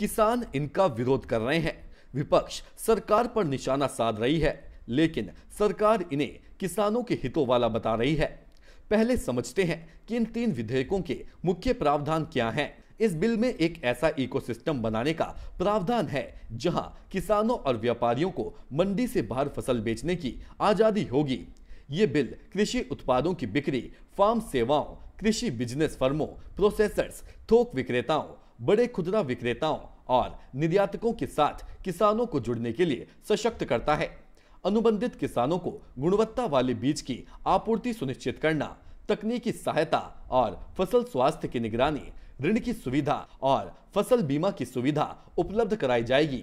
किसान इनका विरोध कर रहे हैं विपक्ष सरकार पर निशाना साध रही है लेकिन सरकार इन्हें किसानों के हितों वाला बता रही है पहले समझते हैं कि इन तीन विधेयकों के मुख्य प्रावधान क्या हैं। इस बिल में एक ऐसा इकोसिस्टम बनाने का प्रावधान है जहां किसानों और व्यापारियों को मंडी से बाहर फसल बेचने की आज़ादी होगी ये बिल कृषि उत्पादों की बिक्री फार्म सेवाओं कृषि बिजनेस फर्मों प्रोसेसर्स थोक विक्रेताओं बड़े खुदरा विक्रेताओं और निर्यातकों के साथ किसानों को जुड़ने के लिए सशक्त करता है अनुबंधित किसानों को गुणवत्ता वाले बीज की आपूर्ति सुनिश्चित करना तकनीकी सहायता और फसल स्वास्थ्य की निगरानी ऋण की सुविधा और फसल बीमा की सुविधा उपलब्ध कराई जाएगी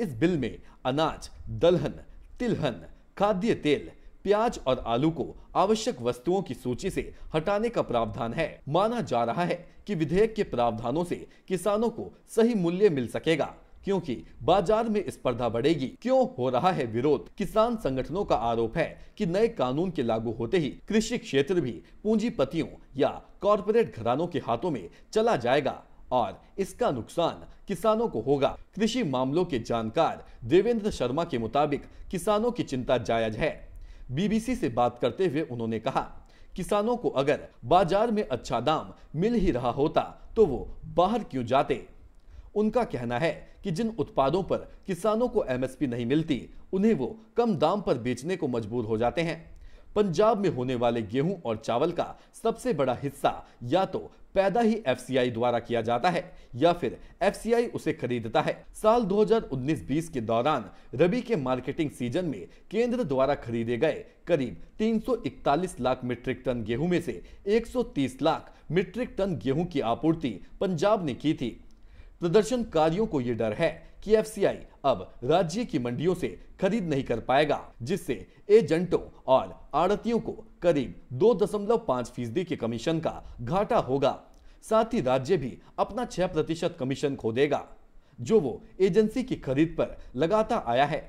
इस बिल में अनाज दलहन तिलहन खाद्य तेल प्याज और आलू को आवश्यक वस्तुओं की सूची से हटाने का प्रावधान है माना जा रहा है कि विधेयक के प्रावधानों से किसानों को सही मूल्य मिल सकेगा क्योंकि बाजार में स्पर्धा बढ़ेगी क्यों हो रहा है विरोध किसान संगठनों का आरोप है कि नए कानून के लागू होते ही कृषि क्षेत्र भी पूंजीपतियों या कॉरपोरेट घरानों के हाथों में चला जाएगा और इसका नुकसान किसानों को होगा कृषि मामलों के जानकार देवेंद्र शर्मा के मुताबिक किसानों की चिंता जायज है बीबीसी से बात करते हुए उन्होंने कहा किसानों को अगर बाजार में अच्छा दाम मिल ही रहा होता तो वो बाहर क्यों जाते उनका कहना है कि जिन उत्पादों पर किसानों को एमएसपी नहीं मिलती उन्हें वो कम दाम पर बेचने को मजबूर हो जाते हैं पंजाब में होने वाले गेहूं और चावल का सबसे बड़ा हिस्सा या तो पैदा ही एफसीआई द्वारा किया जाता है या फिर एफसीआई उसे खरीदता है साल 2019-20 के दौरान रबी के मार्केटिंग सीजन में केंद्र द्वारा खरीदे गए करीब 341 लाख मीट्रिक टन गेहूं में से 130 लाख मीट्रिक टन गेहूं की आपूर्ति पंजाब ने की थी प्रदर्शनकारियों को ये डर है कि एफसीआई अब राज्य की मंडियों से खरीद नहीं कर पाएगा जिससे एजेंटों और आड़तियों को करीब 2.5 फीसदी के कमीशन का घाटा होगा साथ ही राज्य भी अपना 6 प्रतिशत कमीशन खो देगा जो वो एजेंसी की खरीद पर लगाता आया है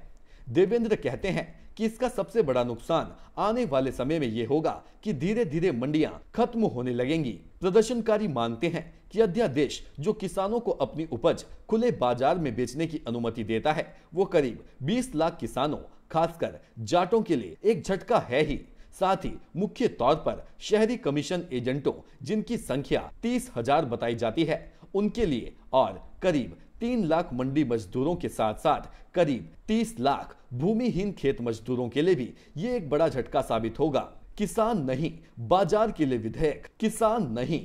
देवेंद्र कहते हैं कि इसका सबसे बड़ा नुकसान आने वाले समय में ये होगा कि धीरे धीरे मंडियां खत्म होने लगेंगी प्रदर्शनकारी मानते हैं कि अध्यादेश जो किसानों को अपनी उपज खुले बाजार में बेचने की अनुमति देता है वो करीब 20 लाख किसानों खासकर जाटों के लिए एक झटका है ही साथ ही मुख्य तौर पर शहरी कमीशन एजेंटों जिनकी संख्या तीस हजार बताई जाती है उनके लिए और करीब तीन लाख मंडी मजदूरों के साथ साथ करीब तीस लाख भूमिहीन खेत मजदूरों के लिए भी ये एक बड़ा झटका साबित होगा किसान नहीं बाजार के लिए विधेयक किसान नहीं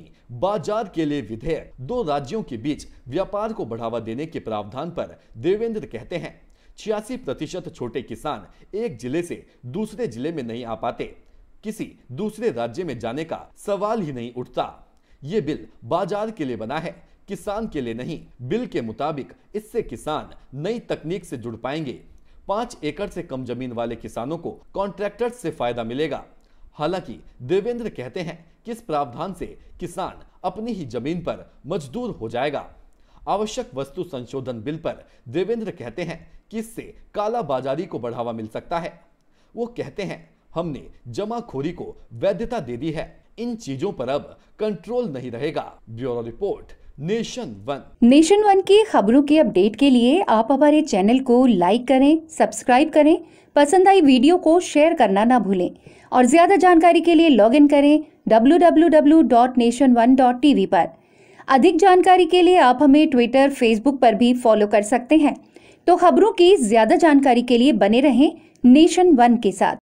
बाजार के लिए विधेयक दो राज्यों के बीच व्यापार को बढ़ावा देने के प्रावधान पर देवेंद्र कहते हैं छियासी प्रतिशत छोटे किसान एक जिले से दूसरे जिले में नहीं आ पाते किसी दूसरे राज्य में जाने का सवाल ही नहीं उठता ये बिल बाजार के लिए बना है किसान के लिए नहीं बिल के मुताबिक इससे किसान नई तकनीक से जुड़ पाएंगे पांच एकड़ से कम जमीन वाले किसानों को कॉन्ट्रैक्टर से फायदा मिलेगा हालांकि देवेंद्र कहते हैं कि इस प्रावधान से किसान अपनी ही जमीन पर मजदूर हो जाएगा आवश्यक वस्तु संशोधन बिल पर देवेंद्र कहते हैं कि इससे काला बाजारी को बढ़ावा मिल सकता है वो कहते हैं हमने जमाखोरी को वैधता दे दी है इन चीजों पर अब कंट्रोल नहीं रहेगा bureau report nation one nation one की खबरों के अपडेट के लिए आप हमारे चैनल को लाइक करें सब्सक्राइब करें पसंद आई वीडियो को शेयर करना ना भूलें और ज्यादा जानकारी के लिए लॉग इन करें www.nation1.tv पर अधिक जानकारी के लिए आप हमें ट्विटर फेसबुक पर भी फॉलो कर सकते हैं तो खबरों की ज्यादा जानकारी के लिए बने रहें नेशन वन के साथ